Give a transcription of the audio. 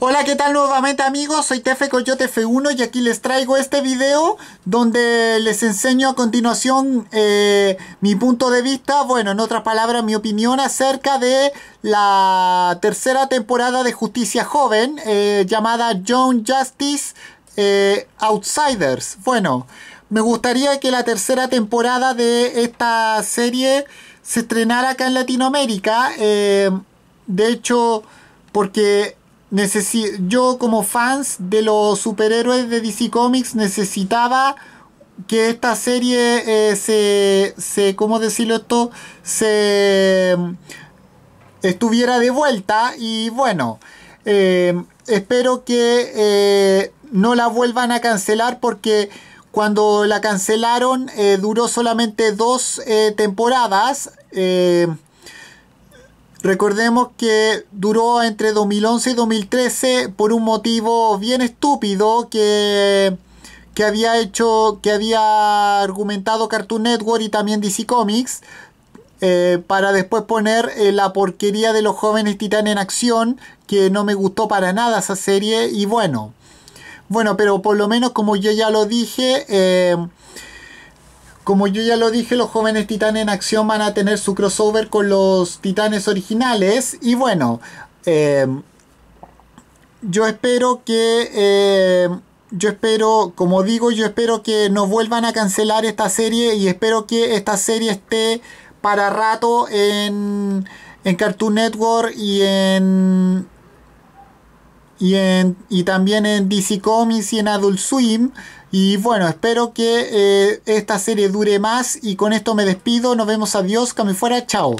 Hola, ¿qué tal nuevamente amigos? Soy Tefe Coyote F1 y aquí les traigo este video donde les enseño a continuación eh, mi punto de vista, bueno, en otras palabras, mi opinión acerca de la tercera temporada de Justicia Joven eh, llamada Young Justice eh, Outsiders. Bueno, me gustaría que la tercera temporada de esta serie se estrenara acá en Latinoamérica. de hecho, porque yo como fans de los superhéroes de DC Comics necesitaba que esta serie eh, se, ¿cómo decirlo esto? Se mm, estuviera de vuelta y bueno, eh, espero que eh, no la vuelvan a cancelar porque cuando la cancelaron duró solamente dos temporadas. Recordemos que duró entre 2011 y 2013 por un motivo bien estúpido que, que había hecho, que había argumentado Cartoon Network y también DC Comics eh, para después poner eh, la porquería de los jóvenes titanes en acción, que no me gustó para nada esa serie y bueno. Bueno, pero por lo menos como yo ya lo dije, eh, como yo ya lo dije, los jóvenes titanes en acción van a tener su crossover con los titanes originales. Y bueno, em, yo espero que... Em, yo espero, como digo, yo espero que nos vuelvan a cancelar esta serie y espero que esta serie esté para rato en, en Cartoon Network y en, y, en, y también en DC Comics y en Adult Swim. Y bueno, espero que eh, esta serie dure más y con esto me despido. Nos vemos, adiós, que me fuera, chao.